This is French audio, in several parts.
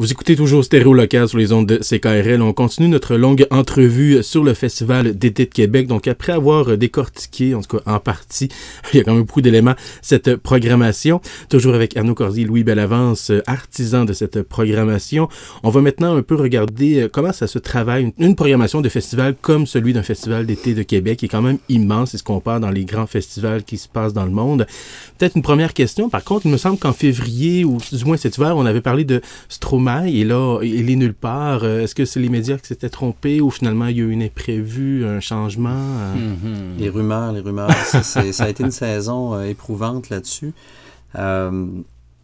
Vous écoutez toujours Stéréo Local sur les ondes de CKRL. On continue notre longue entrevue sur le Festival d'été de Québec. Donc, après avoir décortiqué, en tout cas en partie, il y a quand même beaucoup d'éléments, cette programmation. Toujours avec Arnaud Cordier, Louis Bellavance, artisan de cette programmation. On va maintenant un peu regarder euh, comment ça se travaille. Une programmation de festival comme celui d'un festival d'été de Québec qui est quand même immense. C'est ce qu'on parle dans les grands festivals qui se passent dans le monde. Peut-être une première question. Par contre, il me semble qu'en février, ou du moins cet hiver, on avait parlé de Stromae et là, il est nulle part. Euh, est-ce que c'est les médias qui s'étaient trompés ou finalement il y a eu une imprévue, un changement? Mhm. Les rumeurs, les rumeurs. ça, a été une saison euh, éprouvante là-dessus. Euh,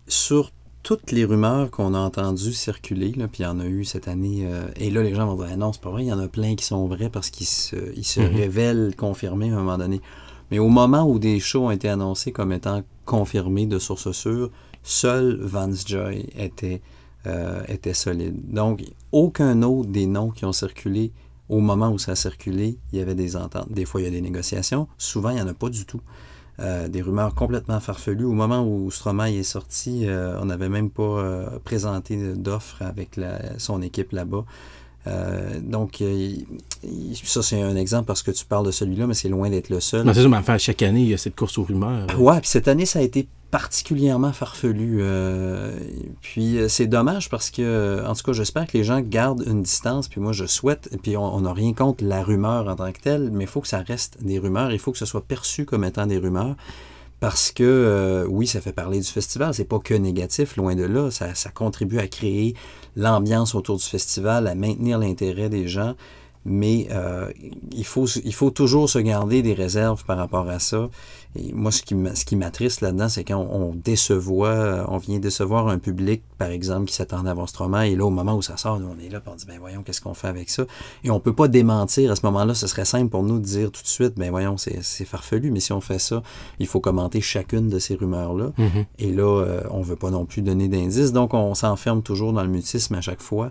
sur toutes les rumeurs qu'on a entendues circuler, puis il y en a eu cette année, et là les gens vont dire non, c'est pas vrai, il y en a plein qui sont vrais parce qu'ils se, mhm. révèlent confirmés à un moment donné. Mais au moment où des shows ont été annoncés comme étant confirmés de sources sûres seul Vance Joy était euh, était solide. Donc, aucun autre des noms qui ont circulé au moment où ça a circulé, il y avait des ententes. Des fois, il y a des négociations. Souvent, il n'y en a pas du tout. Euh, des rumeurs complètement farfelues. Au moment où Stromae est sorti, euh, on n'avait même pas présenté d'offres avec son équipe là-bas. donc, ça, c'est un exemple parce que tu parles de celui-là, mais c'est loin d'être le seul. c'est ça. enfin, chaque année, il y a cette course aux rumeurs. Ouais, puis cette année, ça a été particulièrement farfelu. Euh, puis euh, c'est dommage parce que, euh, en tout cas, j'espère que les gens gardent une distance. Puis moi, je souhaite, puis on n'a rien contre la rumeur en tant que telle, mais il faut que ça reste des rumeurs. Il faut que ce soit perçu comme étant des rumeurs. Parce que oui, ça fait parler du festival, c'est pas que négatif, loin de là. ça contribue à créer l'ambiance autour du festival, à maintenir l'intérêt des gens mais euh, il, faut, toujours se garder des réserves par rapport à ça. Et moi, ce qui, ce m'attriste là-dedans, c'est quand on, décevoit, euh, on vient décevoir un public, par exemple, qui s'attend à voir roman, et là, au moment où ça sort, on est là, pour dire ben voyons, qu'est-ce qu'on fait avec ça? Et on ne peut pas démentir. À ce moment-là, ce serait simple pour nous de dire tout de suite, ben voyons, c'est farfelu, mais si on fait ça, il faut commenter chacune de ces rumeurs-là. Mm-hmm. Et là, euh, on ne veut pas non plus donner d'indices, donc on s'enferme toujours dans le mutisme à chaque fois.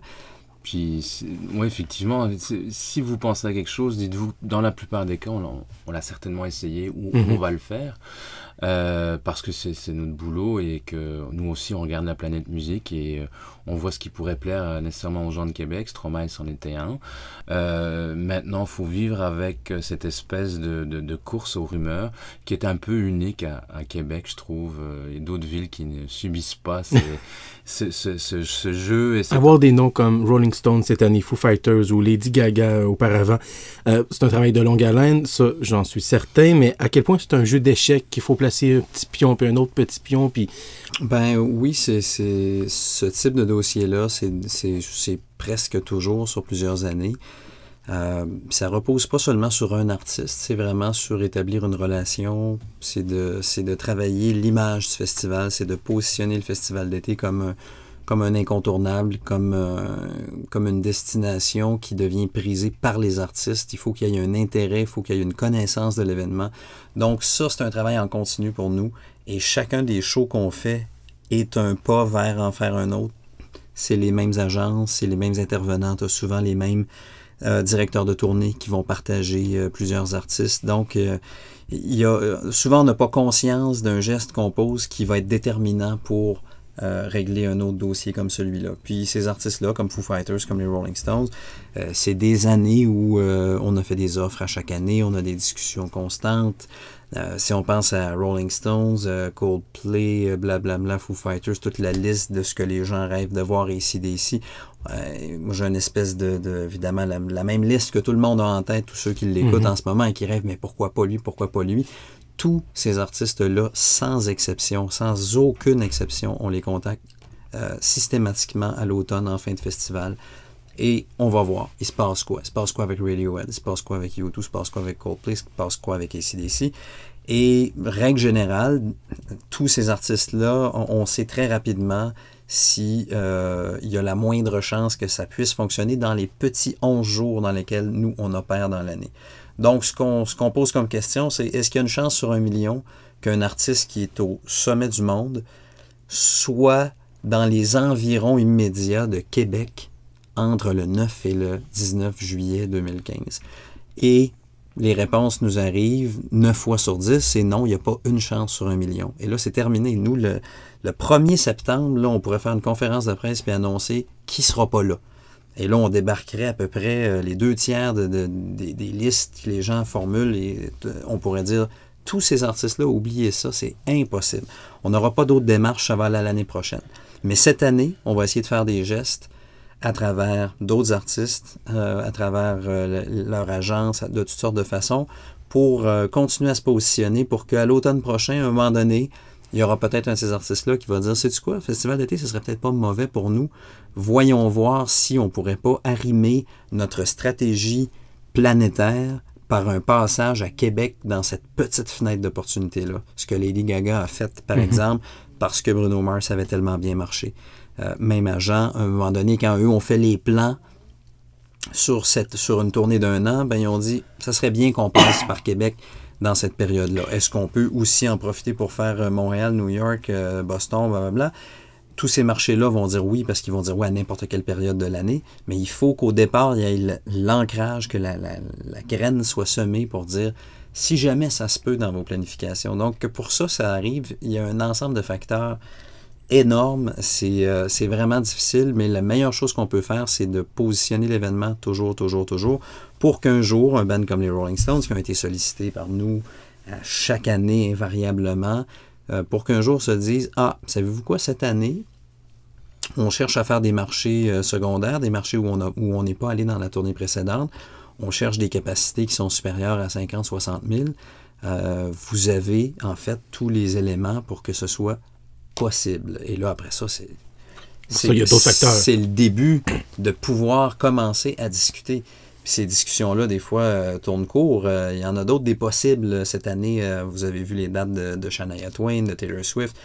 Puis, effectivement, si vous pensez à quelque chose, dites-vous, dans la plupart des cas, on l'a certainement essayé ou on mhm. va le faire, euh, parce que c'est notre boulot et que nous aussi, on regarde la planète musique et euh, on voit ce qui pourrait plaire euh, nécessairement aux gens de Québec. Stromae s'en était un. Euh, maintenant, faut vivre avec euh, cette espèce de, course aux rumeurs qui est un peu unique à, Québec, je trouve, et euh, d'autres villes qui ne subissent pas ce, jeu. Et Avoir des noms comme Rolling Stones cette année, Foo Fighters ou Lady Gaga auparavant, c'est un travail de longue haleine, ça j'en suis certain, mais à quel point c'est un jeu d'échecs qu'il faut placer un petit pion, puis un autre petit pion, puis... Ben oui, c'est ce type de dossier-là, c'est presque toujours sur plusieurs années. Euh, ça repose pas seulement sur un artiste, c'est vraiment sur établir une relation, c'est de, de travailler l'image du festival, c'est de positionner le festival d'été comme, comme un incontournable, comme, euh, comme une destination qui devient prisée par les artistes. Il faut qu'il y ait un intérêt, il faut qu'il y ait une connaissance de l'événement. Donc ça, c'est un travail en continu pour nous et chacun des shows qu'on fait est un pas vers en faire un autre c'est les mêmes agences, c'est les mêmes intervenantes, souvent les mêmes euh, directeurs de tournée qui vont partager euh, plusieurs artistes. Donc, euh, il y a, souvent, on n'a pas conscience d'un geste qu'on pose qui va être déterminant pour régler un autre dossier comme celui-là. Puis ces artistes-là, comme Foo Fighters, comme les Rolling Stones, c'est des années où on a fait des offres à chaque année, on a des discussions constantes, euh, si on pense à Rolling Stones, euh, Coldplay, blablabla, euh, Foo Fighters, toute la liste de ce que les gens rêvent de voir ici d'ici, j'ai une espèce de, évidemment, la, même liste que tout le monde a en tête, tous ceux qui l'écoutent mhm. en ce moment et qui rêvent, mais pourquoi pas lui, pourquoi pas lui Tous ces artistes-là, sans exception, sans aucune exception, on les contacte systématiquement à l'automne en fin de festival et on va voir, il se passe quoi. Il se passe quoi avec Radiohead, il se passe quoi avec u il se passe quoi avec Coldplay, il se passe quoi avec ACDC. Et règle générale, tous ces artistes-là, on, sait très rapidement s'il euh, y a la moindre chance que ça puisse fonctionner dans les petits 11 jours dans lesquels nous, on opère dans l'année. Donc, ce qu'on pose comme question, c'est est-ce qu'il y a une chance sur un million qu'un artiste qui est au sommet du monde soit dans les environs immédiats de Québec entre le 9 et le 19 juillet 2015. Et les réponses nous arrivent 9 fois sur 10, c'est non, il n'y a pas une chance sur un million. Et là, c'est terminé. Nous, le, 1er septembre, on pourrait faire une conférence de presse et annoncer qui ne sera pas là. Et là, on débarquerait à peu près euh, les deux tiers de, des, des listes que les gens formulent et euh, on pourrait dire tous ces artistes-là, oubliez ça, c'est impossible. On n'aura pas d'autres démarches, ça à l'année prochaine. Mais cette année, on va essayer de faire des gestes à travers d'autres artistes, euh, à travers euh, leur agence, de toutes sortes de façons, pour euh, continuer à se positionner pour qu'à l'automne prochain, à un moment donné, il y aura peut-être un de ces artistes-là qui va dire c'est tu quoi, le festival d'été, ce serait peut-être pas mauvais pour nous. Voyons voir si on pourrait pas arrimer notre stratégie planétaire par un passage à Québec dans cette petite fenêtre d'opportunité-là. Ce que Lady Gaga a fait, par mm-hmm. exemple, parce que Bruno Mars avait tellement bien marché. Euh, même agent, à un moment donné, quand eux ont fait les plans sur, sur une tournée d'un an, ben, ils ont dit, ça serait bien qu'on passe par Québec dans cette période-là. Est-ce qu'on peut aussi en profiter pour faire euh, Montréal, New York, euh, Boston, blablabla? Tous ces marchés-là vont dire oui parce qu'ils vont dire oui à n'importe quelle période de l'année, mais il faut qu'au départ, il y ait l'ancrage, que la, la, graine soit semée pour dire si jamais ça se peut dans vos planifications. Donc, pour ça, ça arrive, il y a un ensemble de facteurs énorme, euh, c'est vraiment difficile, mais la meilleure chose qu'on peut faire, c'est de positionner l'événement toujours, toujours, toujours, pour qu'un jour, un band comme les Rolling Stones, qui ont été sollicités par nous euh, chaque année invariablement, euh, pour qu'un jour se dise, ah, savez-vous quoi, cette année, on cherche à faire des marchés secondaires, des marchés où on où on n'est pas allé dans la tournée précédente, on cherche des capacités qui sont supérieures à 50, 60 000. vous avez en fait tous les éléments pour que ce soit possible. Et là, après ça, c'est. C'est le début de pouvoir commencer à discuter. ces discussions-là, des fois, euh, tournent court. Euh, il y en a d'autres des possibles. Cette année, euh, vous avez vu les dates de, de Shania Twain, de Taylor Swift.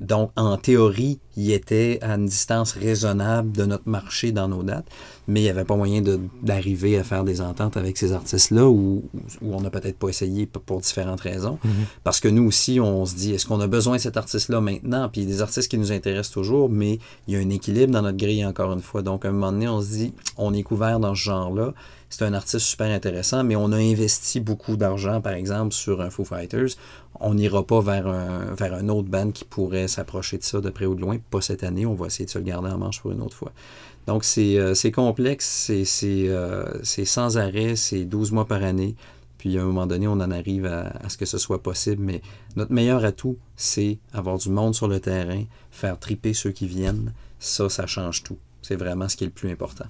donc, en théorie, il était à une distance raisonnable de notre marché dans nos dates mais il n'y avait pas moyen d'arriver à faire des ententes avec ces artistes-là ou on n'a peut-être pas essayé pour différentes raisons. Mm-hmm. Parce que nous aussi, on se dit, est-ce qu'on a besoin de cet artiste-là maintenant? Puis il y a des artistes qui nous intéressent toujours, mais il y a un équilibre dans notre grille, encore une fois. Donc, à un moment donné, on se dit, on est couvert dans ce genre-là c'est un artiste super intéressant, mais on a investi beaucoup d'argent, par exemple, sur un Foo Fighters. On n'ira pas vers un, vers autre band qui pourrait s'approcher de ça de près ou de loin. Pas cette année, on va essayer de se le garder en manche pour une autre fois. Donc c'est euh, complexe, euh, c'est sans arrêt, c'est 12 mois par année. Puis à un moment donné, on en arrive à, à ce que ce soit possible. Mais notre meilleur atout, c'est avoir du monde sur le terrain, faire triper ceux qui viennent. Ça, ça change tout. C'est vraiment ce qui est le plus important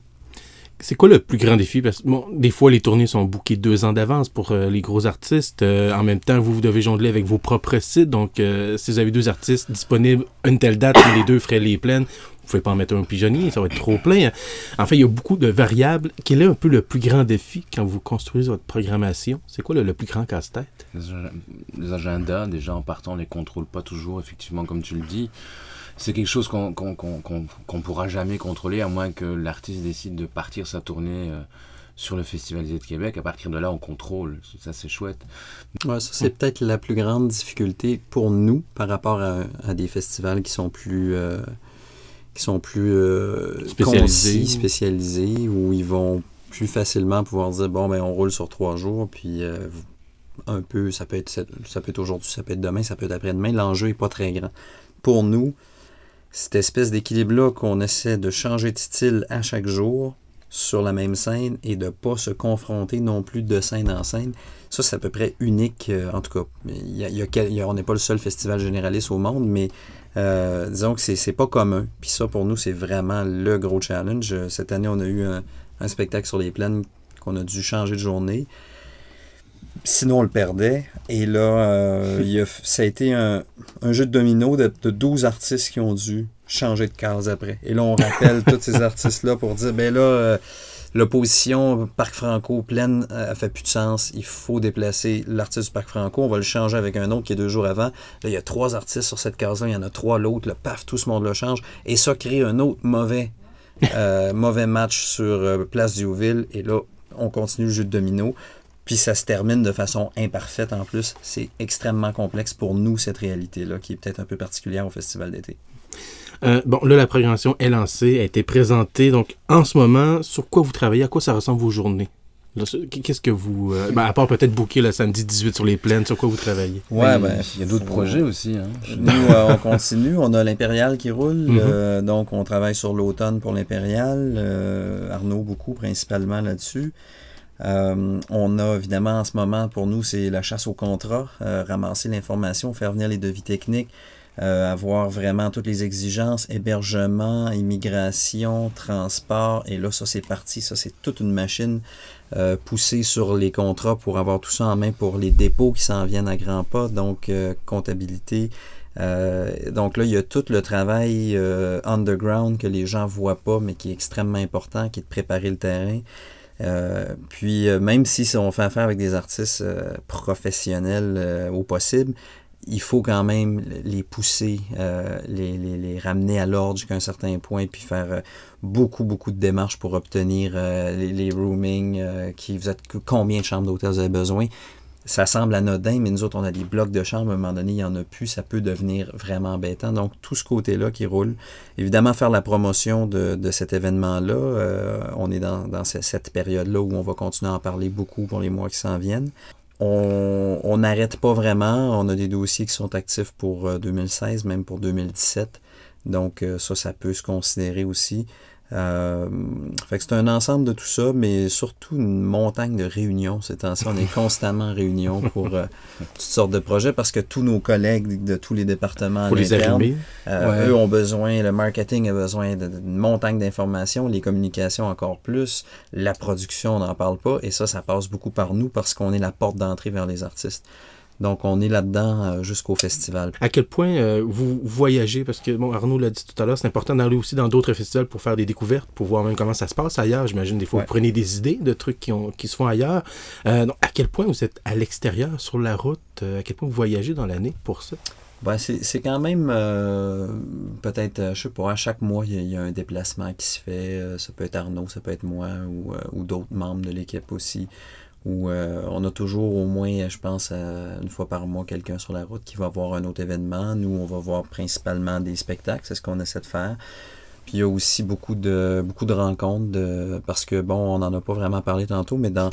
c'est quoi le plus grand défi? Parce que des fois, les tournées sont bouquées deux ans d'avance pour euh, les gros artistes. Euh, en même temps, vous, vous devez jongler avec vos propres sites. Donc, euh, si vous avez deux artistes disponibles une telle date, les deux feraient les pleines, vous pouvez pas en mettre un pigeonnier, ça va être trop plein. Hein. Enfin, En fait, il y a beaucoup de variables. Quel est un peu le plus grand défi quand vous construisez votre programmation? C'est quoi le, plus grand casse-tête? Les, agendas, déjà en partant, on les contrôle pas toujours, effectivement, comme tu le dis c'est quelque chose qu'on ne pourra jamais contrôler, à moins que l'artiste décide de partir sa tournée euh, sur le Festival de Québec. À partir de là, on contrôle. Ça, c'est chouette. ça, c'est peut-être la plus grande difficulté pour nous par rapport à, des festivals qui sont plus. Euh, qui sont plus euh, spécialisés. spécialisés, où ils vont plus facilement pouvoir dire bon, ben, on roule sur trois jours, puis un peu, ça peut être ça peut être aujourd'hui, ça peut être demain, ça peut être après-demain. L'enjeu est pas très grand. Pour nous, cette espèce d'équilibre-là qu'on essaie de changer de style à chaque jour sur la même scène et de ne pas se confronter non plus de scène en scène, ça c'est à peu près unique, euh, en tout cas. y a, on n'est pas le seul festival généraliste au monde, mais euh, disons que c'est pas commun. Puis ça pour nous c'est vraiment le gros challenge. Cette année on a eu un spectacle sur les plaines qu'on a dû changer de journée. Sinon, on le perdait. Et là, euh, ça a été un, jeu de domino de, 12 artistes qui ont dû changer de case après. Et là, on rappelle tous ces artistes-là pour dire, ben là, euh, l'opposition Parc Franco pleine a euh, fait plus de sens. Il faut déplacer l'artiste du Parc Franco. On va le changer avec un autre qui est deux jours avant. Là, il y a trois artistes sur cette case-là. Il y en a trois l'autre. Le paf, tout ce monde le change. Et ça crée un autre mauvais, mauvais match sur Place du Houville. Et là, on continue le jeu de domino. Puis ça se termine de façon imparfaite en plus. C'est extrêmement complexe pour nous, cette réalité-là, qui est peut-être un peu particulière au festival d'été. Euh, bon, là, la programmation est lancée, a été présentée. Donc, en ce moment, sur quoi vous travaillez, à quoi ça ressemble vos journées? Qu'est-ce que vous. Euh, ben, à part peut-être booker le samedi 18 sur les plaines, sur quoi vous travaillez Ouais, ben, il y a d'autres projets aussi. Hein. Nous, euh, on continue. On a l'Impérial qui roule. Mm-hmm. donc, on travaille sur l'automne pour l'Impérial. Arnaud, beaucoup, principalement là-dessus. Euh, on a évidemment en ce moment pour nous c'est la chasse au contrat, euh, ramasser l'information, faire venir les devis techniques, euh, avoir vraiment toutes les exigences, hébergement, immigration, transport. Et là, ça c'est parti, ça c'est toute une machine poussée sur les contrats pour avoir tout ça en main pour les dépôts qui s'en viennent à grands pas, donc comptabilité. donc là, il y a tout le travail underground que les gens voient pas, mais qui est extrêmement important, qui est de préparer le terrain. Euh, puis euh, même si on fait affaire avec des artistes euh, professionnels au possible, il faut quand même les pousser, les, ramener à l'ordre jusqu'à un certain point, puis faire beaucoup, beaucoup de démarches pour obtenir les, roomings, qui vous êtes combien de chambres d'hôtel vous avez besoin ça semble anodin, mais nous autres, on a des blocs de chambre. À un moment donné, il n'y en a plus. Ça peut devenir vraiment embêtant. Donc, tout ce côté-là qui roule. Évidemment, faire la promotion de, cet événement-là. Euh, on est dans, dans cette période-là où on va continuer à en parler beaucoup pour les mois qui s'en viennent. On n'arrête pas vraiment. On a des dossiers qui sont actifs pour 2016, euh, même pour 2017. Donc, euh, ça, ça peut se considérer aussi. Euh, c'est un ensemble de tout ça, mais surtout une montagne de réunions. cest temps on est constamment en réunion pour euh, toutes sortes de projets parce que tous nos collègues de tous les départements les euh, eux ont besoin, le marketing a besoin d'une montagne d'informations, les communications encore plus, la production, on n'en parle pas, et ça, ça passe beaucoup par nous parce qu'on est la porte d'entrée vers les artistes. Donc, on est là-dedans euh, jusqu'au festival. À quel point euh, vous voyagez? Parce que, bon, Arnaud l'a dit tout à l'heure, c'est important d'aller aussi dans d'autres festivals pour faire des découvertes, pour voir même comment ça se passe ailleurs. J'imagine, des fois, vous prenez des idées de trucs qui, ont, qui se font ailleurs. Euh, à quel point vous êtes à l'extérieur, sur la route? à quel point vous voyagez dans l'année pour ça? Ben, c'est quand même peut-être, je sais pas, à chaque mois, il y, a un déplacement qui se fait. Ça peut être Arnaud, ça peut être moi ou d'autres membres de l'équipe aussi où euh, on a toujours au moins, je pense, euh, une fois par mois, quelqu'un sur la route qui va voir un autre événement. Nous, on va voir principalement des spectacles, c'est ce qu'on essaie de faire. Puis il y a aussi beaucoup de, beaucoup de rencontres, parce que, bon, on n'en a pas vraiment parlé tantôt, mais dans,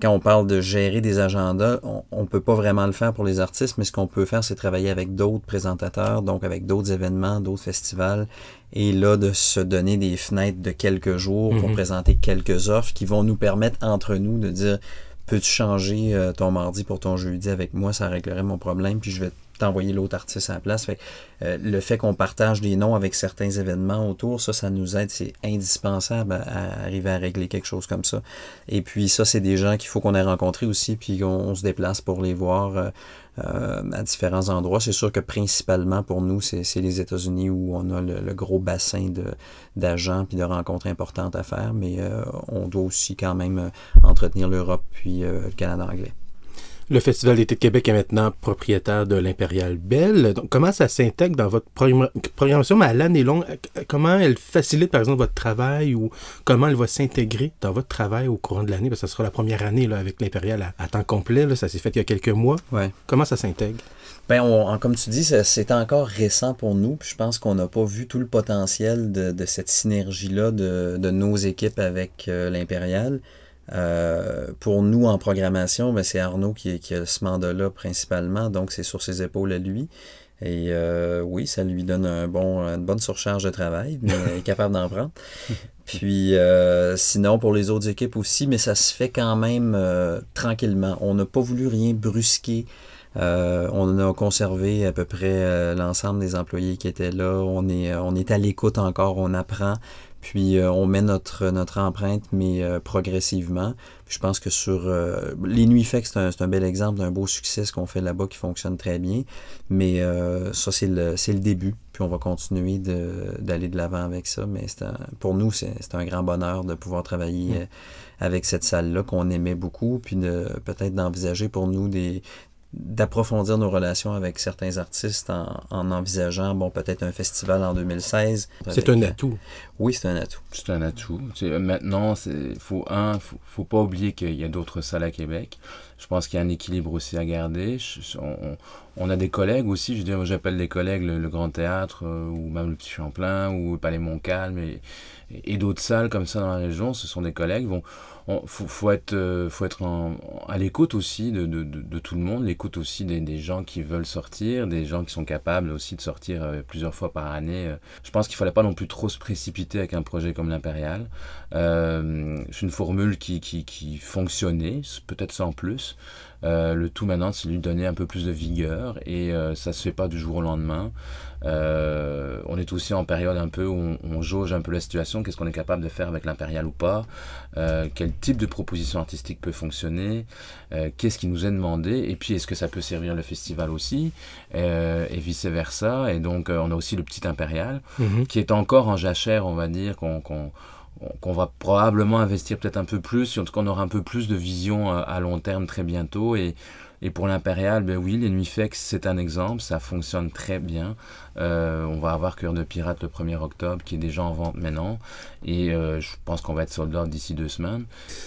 quand on parle de gérer des agendas, on ne peut pas vraiment le faire pour les artistes, mais ce qu'on peut faire, c'est travailler avec d'autres présentateurs, donc avec d'autres événements, d'autres festivals, et là, de se donner des fenêtres de quelques jours pour mhm. présenter quelques offres qui vont nous permettre, entre nous, de dire peux-tu changer euh, ton mardi pour ton jeudi avec moi, ça réglerait mon problème, puis je vais t'envoyer l'autre artiste à la place. Fait, euh, le fait qu'on partage des noms avec certains événements autour, ça, ça nous aide, c'est indispensable à, arriver à régler quelque chose comme ça. Et puis ça, c'est des gens qu'il faut qu'on ait rencontrés aussi, puis on, se déplace pour les voir. Euh, euh, à différents endroits. C'est sûr que principalement pour nous, c'est les États-Unis où on a le, gros bassin d'agents puis de rencontres importantes à faire, mais euh, on doit aussi quand même euh, entretenir l'Europe puis le Canada anglais. Le Festival d'été de Québec est maintenant propriétaire de l'Impérial Belle. Donc, comment ça s'intègre dans votre programmation à l'année longue? Euh, comment elle facilite, par exemple, votre travail ou comment elle va s'intégrer dans votre travail au courant de l'année? Parce que ce sera la première année là, avec l'Impérial à, temps complet. Ça s'est fait il y a quelques mois. Ouais. Comment ça s'intègre? Bien, comme tu dis, c'est encore récent pour nous. je pense qu'on n'a pas vu tout le potentiel de, cette synergie-là de, nos équipes avec l'Imperial euh, l'Impérial. Euh, pour nous, en programmation, ben, c'est Arnaud qui, a ce mandat-là principalement, donc c'est sur ses épaules à lui. Et euh, oui, ça lui donne bon, une bonne surcharge de travail, mais il est capable d'en prendre. Puis euh, sinon, pour les autres équipes aussi, mais ça se fait quand même tranquillement. On n'a pas voulu rien brusquer euh, on a conservé à peu près euh, l'ensemble des employés qui étaient là. On est, euh, on est à l'écoute encore, on apprend. Puis on met notre, notre empreinte, mais progressivement. je pense que sur les nuits c'est un, un, bel exemple d'un beau succès qu'on fait là-bas qui fonctionne très bien. Mais ça, c'est le, le début. Puis on va continuer d'aller de l'avant avec ça. Mais pour nous, c'est un grand bonheur de pouvoir travailler mm. avec cette salle-là qu'on aimait beaucoup. Puis de, peut-être d'envisager pour nous des, d'approfondir nos relations avec certains artistes en, envisageant, bon, peut-être un festival en 2016. C'est un atout. Oui, c'est un atout. C'est un atout. Maintenant, il faut, un, faut, pas oublier qu'il y a d'autres salles à Québec. Je pense qu'il y a un équilibre aussi à garder. on, a des collègues aussi, je j'appelle des collègues le, Grand Théâtre euh, ou même le Petit Champlain ou le Palais Montcalm et, d'autres salles comme ça dans la région. Ce sont des collègues il faut, être, euh, faut être à l'écoute aussi de, de, tout le monde, l'écoute aussi des, gens qui veulent sortir, des gens qui sont capables aussi de sortir euh, plusieurs fois par année. Euh. Je pense qu'il ne fallait pas non plus trop se précipiter avec un projet comme l'Impérial. c'est une formule qui, qui, fonctionnait, peut-être sans plus. le tout maintenant, c'est lui donner un peu plus de vigueur et ça ça se fait pas du jour au lendemain. on est aussi en période un peu où on, jauge un peu la situation, qu'est-ce qu'on est capable de faire avec l'impérial ou pas, type de proposition artistique peut fonctionner, euh, qu'est-ce qui nous est demandé, et puis est-ce que ça peut servir le festival aussi, euh, et vice-versa. Et donc, euh, on a aussi le petit impérial, mhm. qui est encore en jachère, on va dire, qu'on... va probablement investir peut-être un peu plus, en tout cas on aura un peu plus de vision à long terme très bientôt et et pour l'impérial, ben oui, les nuits fex, c'est un exemple, ça fonctionne très bien. Euh, on va avoir Cœur de Pirate le 1er octobre, qui est déjà en vente maintenant. Et euh, je pense qu'on va être sold out d'ici deux semaines.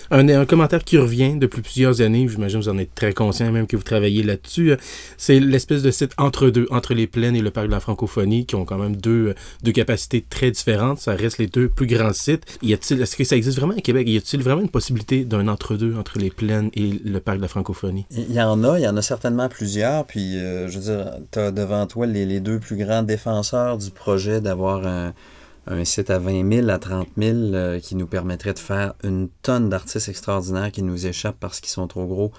Un, un, commentaire qui revient depuis plusieurs années, j'imagine que vous en êtes très conscient, même que vous travaillez là-dessus, euh, c'est l'espèce de site entre deux, entre les plaines et le parc de la francophonie, qui ont quand même deux, deux capacités très différentes. Ça reste les deux plus grands sites. Y a-t-il, est-ce que ça existe vraiment à Québec? Y a-t-il vraiment une possibilité d'un entre-deux entre les plaines et le parc de la francophonie? Il y en il y en a certainement plusieurs. Puis, euh, je veux dire, tu as devant toi les, deux plus grands défenseurs du projet d'avoir un, site à 20 000, à 30 000, euh, qui nous permettrait de faire une tonne d'artistes extraordinaires qui nous échappent parce qu'ils sont trop gros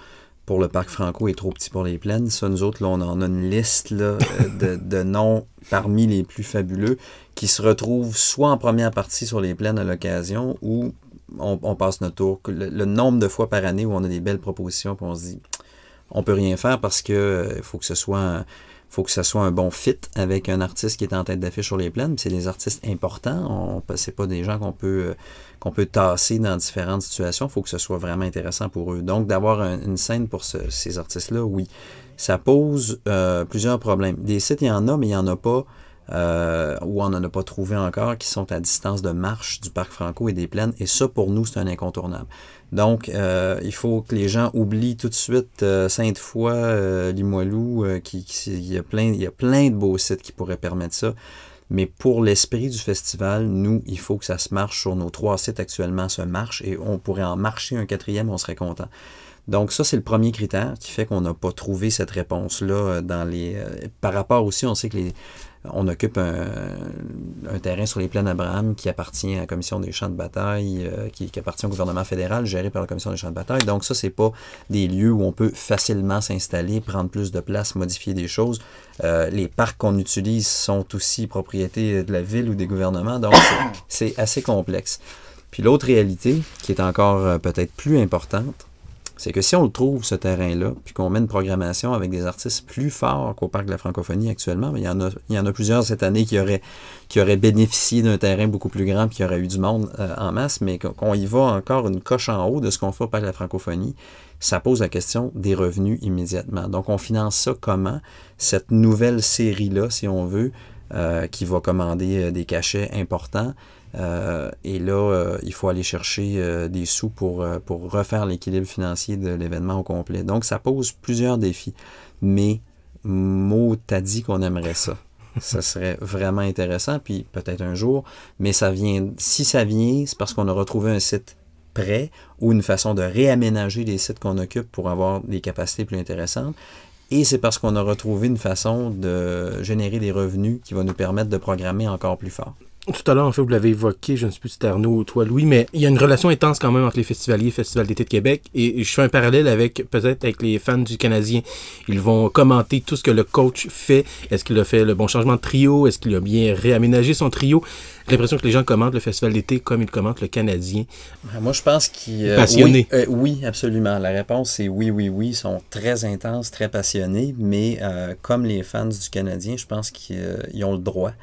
pour le parc Franco et trop petits pour les plaines. Ça, nous autres, là, on en a une liste euh, de, noms parmi les plus fabuleux qui se retrouvent soit en première partie sur les plaines à l'occasion ou on, passe notre tour. Le, nombre de fois par année où on a des belles propositions, puis on se dit on peut rien faire parce que euh, faut que ce soit un bon fit avec un artiste qui est en tête d'affiche sur les plaines. C'est des artistes importants. On c'est pas des gens qu'on peut euh, tasser dans différentes situations. Il Faut que ce soit vraiment intéressant pour eux. Donc d'avoir une scène pour ces artistes-là, oui, ça pose euh, plusieurs problèmes. Des sites, il y en a, mais il y en a pas. ou on n'en a pas trouvé encore, qui sont à distance de marche du parc Franco et des plaines. Et ça, pour nous, c'est un incontournable. Donc, euh, il faut que les gens oublient tout de suite euh, Sainte-Foy, euh, Limoilou, qui, il, y a plein, il y plein de beaux sites qui pourraient permettre ça. Mais pour l'esprit du festival, nous, il faut que ça se marche sur nos trois sites actuellement, ça marche, et on pourrait en marcher un quatrième, on serait content. Donc ça, c'est le premier critère qui fait qu'on n'a pas trouvé cette réponse-là dans les. par rapport aussi, on sait que les, on occupe un, terrain sur les plaines Abraham qui appartient à la commission des champs de bataille, euh, qui, appartient au gouvernement fédéral, géré par la commission des champs de bataille. Donc ça, n'est pas des lieux où on peut facilement s'installer, prendre plus de place, modifier des choses. Euh, les parcs qu'on utilise sont aussi propriétés de la ville ou des gouvernements, donc c'est assez complexe. Puis l'autre réalité, qui est encore euh, peut-être plus importante, c'est que si on le trouve, ce terrain-là, puis qu'on met une programmation avec des artistes plus forts qu'au Parc de la francophonie actuellement, il, y en a, plusieurs cette année qui auraient, bénéficié d'un terrain beaucoup plus grand, puis qui aurait eu du monde euh, en masse, mais qu'on y va encore une coche en haut de ce qu'on fait au Parc de la francophonie, ça pose la question des revenus immédiatement. Donc on finance ça comment? Cette nouvelle série-là, si on veut, euh, qui va commander euh, des cachets importants. Euh, et là, euh, il faut aller chercher euh, des sous pour, refaire l'équilibre financier de l'événement au complet. Donc, ça pose plusieurs défis. Mais, mot t'as dit qu'on aimerait ça ça serait vraiment intéressant, puis peut-être un jour, mais ça vient, si ça vient, c'est parce qu'on a retrouvé un site prêt ou une façon de réaménager les sites qu'on occupe pour avoir des capacités plus intéressantes. Et c'est parce qu'on a retrouvé une façon de générer des revenus qui va nous permettre de programmer encore plus fort. Tout à l'heure, en fait, vous l'avez évoqué, je ne sais plus si c'était Arnaud ou toi, Louis, mais il y a une relation intense quand même entre les festivaliers et Festival d'été de Québec. Et je fais un parallèle avec peut-être avec les fans du Canadien. Ils vont commenter tout ce que le coach fait. Est-ce qu'il a fait le bon changement de trio? Est-ce qu'il a bien réaménagé son trio? J'ai l'impression que les gens commentent le Festival d'été comme ils commentent le Canadien. Moi, je pense qu'ils... Euh, passionnés. Euh, oui, absolument. La réponse, est oui, oui, oui. Ils sont très intenses, très passionnés, mais euh, comme les fans du Canadien, je pense qu'ils ont le droit.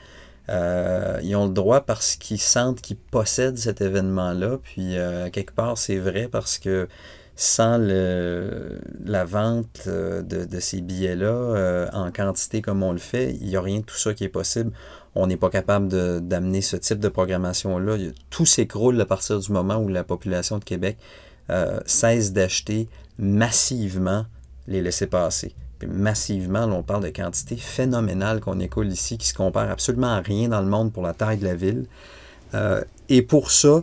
Euh, ils ont le droit parce qu'ils sentent qu'ils possèdent cet événement-là. Puis, euh, quelque part, c'est vrai parce que sans la vente euh, de, ces billets-là en quantité comme on le fait, il n'y a rien de tout ça qui est possible. On n'est pas capable d'amener ce type de programmation-là. Tout s'écroule à partir du moment où la population de Québec cesse d'acheter massivement les laisser passer massivement. on parle de quantités phénoménales qu'on écoule ici, qui se comparent absolument à rien dans le monde pour la taille de la ville. Euh, et pour ça,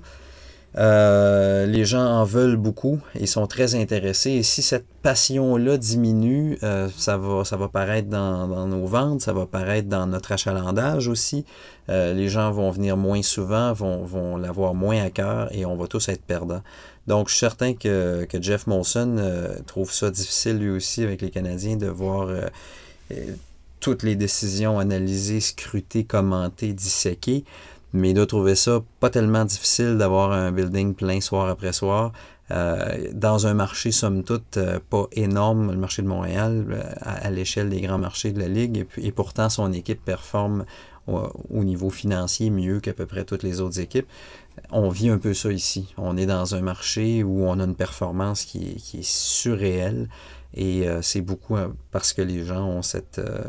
euh, les gens en veulent beaucoup et sont très intéressés. Et si cette passion-là diminue, euh, ça, va, paraître dans, nos ventes, ça va paraître dans notre achalandage aussi. les gens vont venir moins souvent, vont, vont l'avoir moins à cœur et on va tous être perdants. Donc, je suis certain que, Jeff Molson euh, trouve ça difficile lui aussi avec les Canadiens de voir euh, euh, toutes les décisions analysées, scrutées, commentées, disséquées. Mais il doit trouver ça pas tellement difficile d'avoir un building plein soir après soir. dans un marché, somme toute, pas énorme, le marché de Montréal, à, l'échelle des grands marchés de la Ligue, et pourtant son équipe performe au niveau financier mieux qu'à peu près toutes les autres équipes. On vit un peu ça ici. On est dans un marché où on a une performance qui est, qui est surréelle et euh, c'est beaucoup hein, parce que les gens ont cette, euh,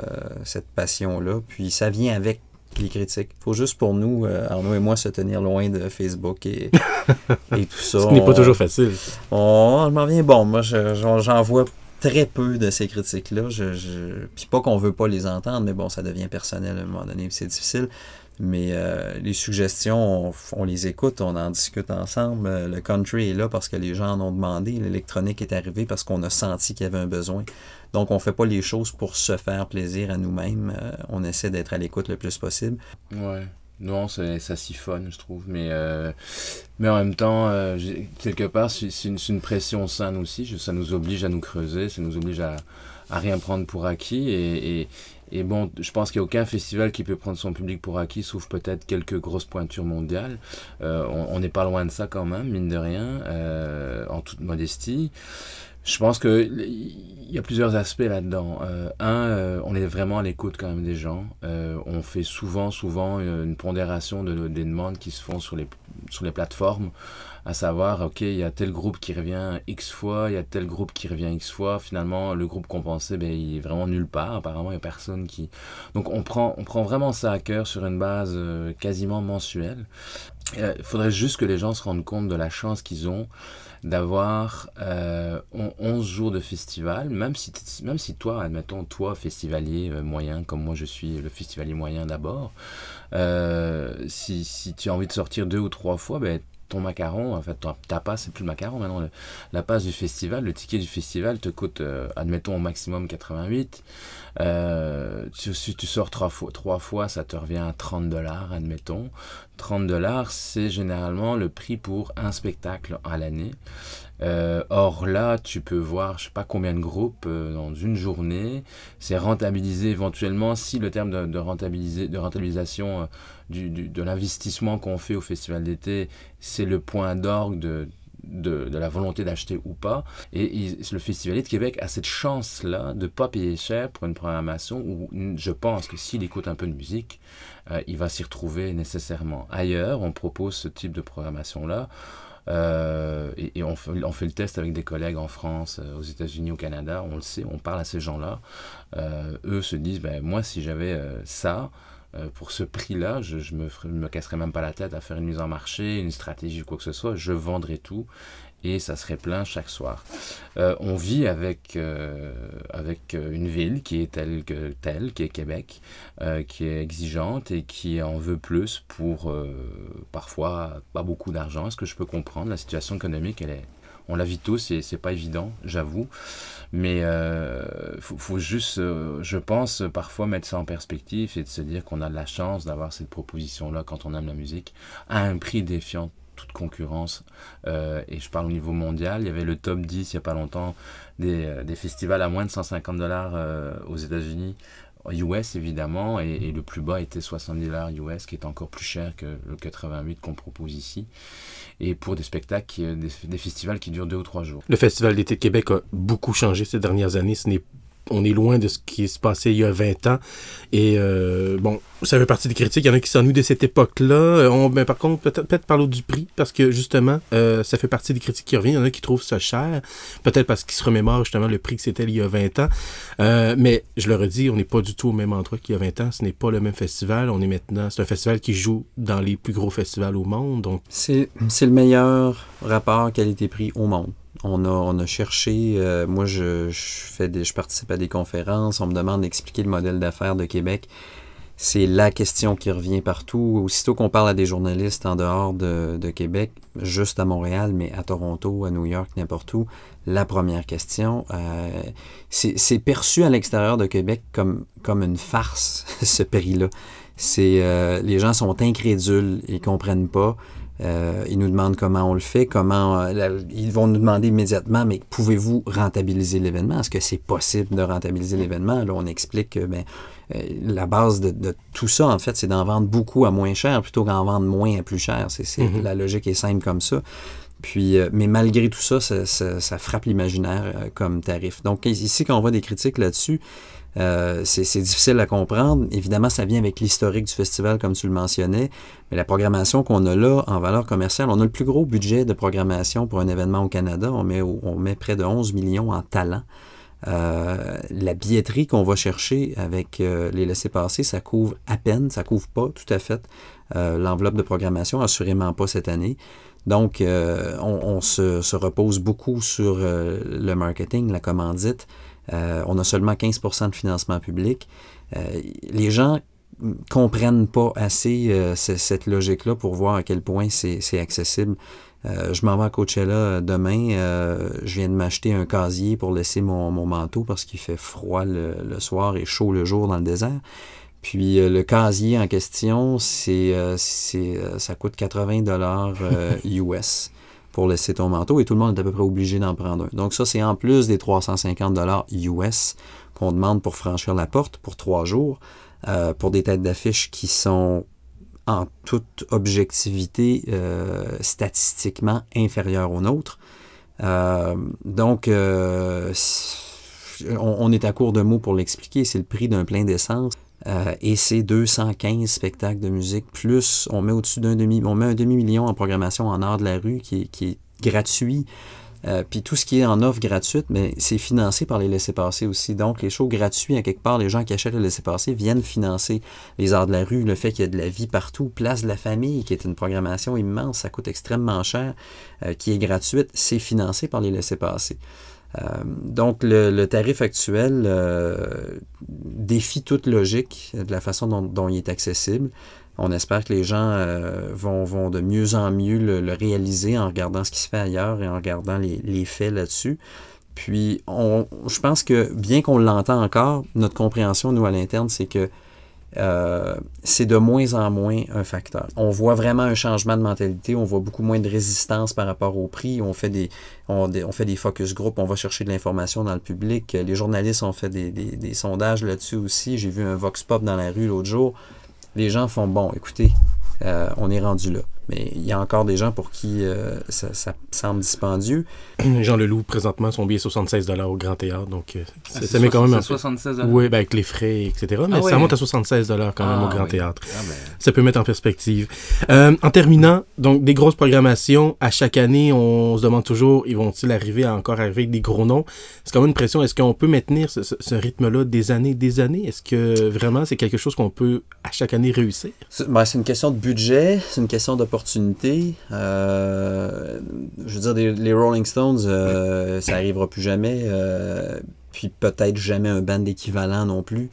cette passion-là. Puis ça vient avec les critiques. faut juste pour nous, euh, Arnaud et moi, se tenir loin de Facebook et, et tout ça. Ce n'est pas toujours facile. On, je m'en viens bon. Moi, j'en vois très peu de ces critiques-là. Je, je... Puis pas qu'on veut pas les entendre, mais bon, ça devient personnel à un moment donné, c'est difficile. Mais euh, les suggestions, on, les écoute, on en discute ensemble. Euh, le country est là parce que les gens en ont demandé. L'électronique est arrivée parce qu'on a senti qu'il y avait un besoin. Donc, on ne fait pas les choses pour se faire plaisir à nous-mêmes. Euh, on essaie d'être à l'écoute le plus possible. Ouais. Non, ça, ça siphonne, je trouve. Mais, euh, mais en même temps, euh, quelque part, c'est une, une, pression saine aussi. ça nous oblige à nous creuser, ça nous oblige à, à rien prendre pour acquis. et, et bon, je pense qu'il n'y a aucun festival qui peut prendre son public pour acquis, sauf peut-être quelques grosses pointures mondiales. Euh, on n'est pas loin de ça quand même, mine de rien, euh, en toute modestie. Je pense qu'il y a plusieurs aspects là-dedans. Euh, un, on est vraiment à l'écoute quand même des gens. on fait souvent, souvent une pondération de, des demandes qui se font sur les, sur les plateformes à savoir, OK, il y a tel groupe qui revient X fois, il y a tel groupe qui revient X fois. Finalement, le groupe compensé ben, il est vraiment nulle part. Apparemment, il n'y a personne qui... Donc, on prend, on prend vraiment ça à cœur sur une base euh, quasiment mensuelle. Euh, il faudrait juste que les gens se rendent compte de la chance qu'ils ont d'avoir 11 euh, jours de festival, même si, même si toi, admettons, toi, festivalier moyen, comme moi je suis le festivalier moyen d'abord, si, tu as envie de sortir deux ou trois fois, ben, ton macaron, en fait, ta passe, c'est plus le macaron maintenant. la passe du festival, le ticket du festival te coûte, euh, admettons, au maximum 88. Euh, si tu sors trois fois, trois fois, ça te revient à 30 dollars, admettons. 30 dollars, c'est généralement le prix pour un spectacle à l'année. Euh, or là, tu peux voir, je sais pas combien de groupes euh, dans une journée. C'est rentabilisé éventuellement si le terme de, rentabiliser, de rentabilisation euh, du, de l'investissement qu'on fait au festival d'été, c'est le point d'orgue de, de, la volonté d'acheter ou pas. Et le festival de Québec a cette chance-là de pas payer cher pour une programmation où je pense que s'il écoute un peu de musique, il va s'y retrouver nécessairement. Ailleurs, on propose ce type de programmation-là euh, et, on, fait, fait le test avec des collègues en France, euh, aux États-Unis, au Canada, on le sait, on parle à ces gens-là. Euh, eux se disent, ben, moi si j'avais ça, pour ce prix-là, je ne me, me, casserais même pas la tête à faire une mise en marché, une stratégie, quoi que ce soit, je vendrais tout et ça serait plein chaque soir. Euh, on vit avec, euh, avec euh, une ville qui est telle que telle, qui est Québec, qui est exigeante et qui en veut plus pour parfois pas beaucoup d'argent. Est-ce que je peux comprendre La situation économique, elle est, on la vit tous et c'est pas évident, j'avoue. Mais il faut, juste, je pense, parfois mettre ça en perspective et de se dire qu'on a de la chance d'avoir cette proposition-là quand on aime la musique à un prix défiant de concurrence. Euh, et je parle au niveau mondial. Il y avait le top 10 il n'y a pas longtemps euh, des, festivals à moins de 150 dollars euh, aux États-Unis. US évidemment, et, le plus bas était 70 dollars US, qui est encore plus cher que le 88 qu'on propose ici. Et pour des spectacles, des, festivals qui durent deux ou trois jours. Le Festival d'été de Québec a beaucoup changé ces dernières années. Ce n'est on est loin de ce qui se passait il y a 20 ans. Et euh, bon, ça fait partie des critiques. Il y en a qui s'ennuient de cette époque-là. Euh, ben, par contre, peut-être peut parler du prix, parce que justement, euh, ça fait partie des critiques qui reviennent. Il y en a qui trouvent ça cher, peut-être parce qu'ils se remémorent justement le prix que c'était il y a 20 ans. mais je le redis, on n'est pas du tout au même endroit qu'il y a 20 ans. Ce n'est pas le même festival. On est maintenant, c'est un festival qui joue dans les plus gros festivals au monde. Donc, c'est le meilleur rapport qualité-prix au monde. On a, cherché, euh, moi je, participe à des conférences, on me demande d'expliquer le modèle d'affaires de Québec. C'est la question qui revient partout. Aussitôt qu'on parle à des journalistes en dehors de, Québec, juste à Montréal, mais à Toronto, à New York, n'importe où, la première question. Euh, c'est perçu à l'extérieur de Québec comme, une farce, ce prix-là. Euh, les gens sont incrédules, ils comprennent pas. Euh, ils nous demandent comment on le fait, comment euh, ils vont nous demander immédiatement, mais pouvez-vous rentabiliser l'événement? Est-ce que c'est possible de rentabiliser mm. l'événement? Là, on explique que ben, euh, la base de, tout ça, en fait, c'est d'en vendre beaucoup à moins cher plutôt qu'en vendre moins à plus cher. C'est, mm-hmm. La logique est simple comme ça. Puis, mais malgré tout ça, ça, ça, ça frappe l'imaginaire comme tarif. Donc, ici, quand on voit des critiques là-dessus, euh, c'est difficile à comprendre. Évidemment, ça vient avec l'historique du festival, comme tu le mentionnais, mais la programmation qu'on a là en valeur commerciale, on a le plus gros budget de programmation pour un événement au Canada. On met, près de 11 millions en talent. Euh, la billetterie qu'on va chercher avec euh, les laissés-passer, ça couvre à peine, ça couvre pas tout à fait l'enveloppe de programmation, assurément pas cette année. Donc, on, se, repose beaucoup sur le marketing, la commandite, euh, on a seulement 15 de financement public. Euh, les gens comprennent pas assez euh, cette logique-là pour voir à quel point c'est accessible. je m'en vais à Coachella demain. je viens de m'acheter un casier pour laisser mon, manteau parce qu'il fait froid le, soir et chaud le jour dans le désert. Puis le casier en question, ça coûte 80 dollars US. pour laisser ton manteau et tout le monde est à peu près obligé d'en prendre un. Donc ça, c'est en plus des 350 dollars US qu'on demande pour franchir la porte pour trois jours, euh, pour des têtes d'affiche qui sont en toute objectivité euh, statistiquement inférieures aux nôtres. Euh, donc, on, est à court de mots pour l'expliquer, c'est le prix d'un plein d'essence. Euh, et c'est 215 spectacles de musique, plus on met au-dessus d'un demi, on met un demi-million en programmation en art de la rue qui, est gratuit. Euh, puis tout ce qui est en offre gratuite, mais c'est financé par les laissés-passer aussi. Donc les shows gratuits, à quelque part, les gens qui achètent les laissés-passer viennent financer les arts de la rue, le fait qu'il y a de la vie partout, Place de la Famille, qui est une programmation immense, ça coûte extrêmement cher, euh, qui est gratuite, c'est financé par les laissés-passer. Euh, donc, le, tarif actuel euh, défie toute logique de la façon dont, il est accessible. On espère que les gens euh, vont, de mieux en mieux le, réaliser en regardant ce qui se fait ailleurs et en regardant les, faits là-dessus. Puis, on, je pense que bien qu'on l'entende encore, notre compréhension, nous, à l'interne, c'est que euh, c'est de moins en moins un facteur. On voit vraiment un changement de mentalité, on voit beaucoup moins de résistance par rapport au prix, on fait des, on, fait des focus group, on va chercher de l'information dans le public. Les journalistes ont fait des, sondages là-dessus aussi. J'ai vu un vox pop dans la rue l'autre jour. Les gens font bon, écoutez, euh, on est rendu là mais il y a encore des gens pour qui euh, ça, semble dispendieux. Jean Leloup, présentement, son billet est 76 au Grand Théâtre, donc euh, ah, ça, met quand même... 76 Oui, ben, avec les frais, etc. Mais ah ça monte à 76 quand même au ah Grand Théâtre. Ben. Ça peut mettre en perspective. Euh, en terminant, donc des grosses programmations, à chaque année, on se demande toujours, ils vont-ils arriver à encore arriver avec des gros noms? C'est quand même une pression. Est-ce qu'on peut maintenir ce, rythme-là des années des années? Est-ce que vraiment c'est quelque chose qu'on peut à chaque année réussir? C'est ben, une question de budget, c'est une question d'opportunité euh, je veux dire, les Rolling Stones, euh, ça n'arrivera plus jamais. Euh, puis peut-être jamais un band équivalent non plus.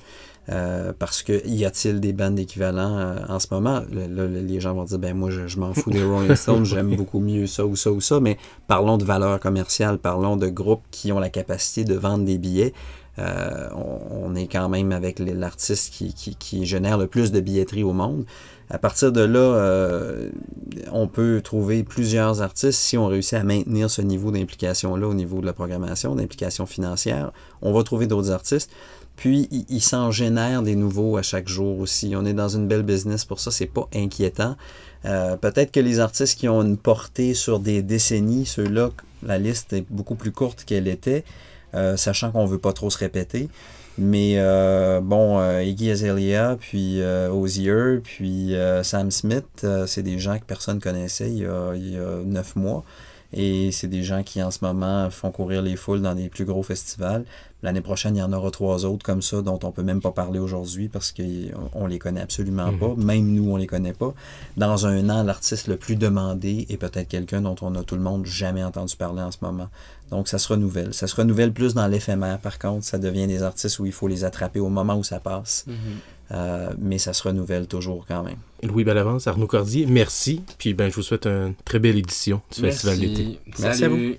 parce que y a-t-il des bands équivalents en ce moment Les gens vont dire ben moi je, m'en fous des Rolling Stones, j'aime beaucoup mieux ça ou ça ou ça. Mais parlons de valeur commerciale, parlons de groupes qui ont la capacité de vendre des billets. On, est quand même avec l'artiste qui, qui, génère le plus de billetterie au monde. À partir de là, euh, on peut trouver plusieurs artistes. Si on réussit à maintenir ce niveau d'implication-là au niveau de la programmation, d'implication financière, on va trouver d'autres artistes. Puis, ils s'en génèrent des nouveaux à chaque jour aussi. On est dans une belle business pour ça, c'est pas inquiétant. Euh, peut-être que les artistes qui ont une portée sur des décennies, ceux-là, la liste est beaucoup plus courte qu'elle était, euh, sachant qu'on veut pas trop se répéter. Mais euh, bon, euh, Iggy Azalea, puis euh, Ozier, puis Sam Smith, c'est des gens que personne connaissait il y a, neuf mois. Et c'est des gens qui en ce moment font courir les foules dans des plus gros festivals. L'année prochaine, il y en aura trois autres comme ça dont on ne peut même pas parler aujourd'hui parce qu'on les connaît absolument mhm. pas. Même nous, on les connaît pas. Dans un an, l'artiste le plus demandé est peut-être quelqu'un dont on a tout le monde jamais entendu parler en ce moment. Donc, ça se renouvelle. Ça se renouvelle plus dans l'éphémère, par contre. Ça devient des artistes où il faut les attraper au moment où ça passe. Mhm. Euh, mais ça se renouvelle toujours quand même. Louis Balavance, Arnaud Cordier, merci. Puis, ben, je vous souhaite une très belle édition du Festival d'été. Merci à vous.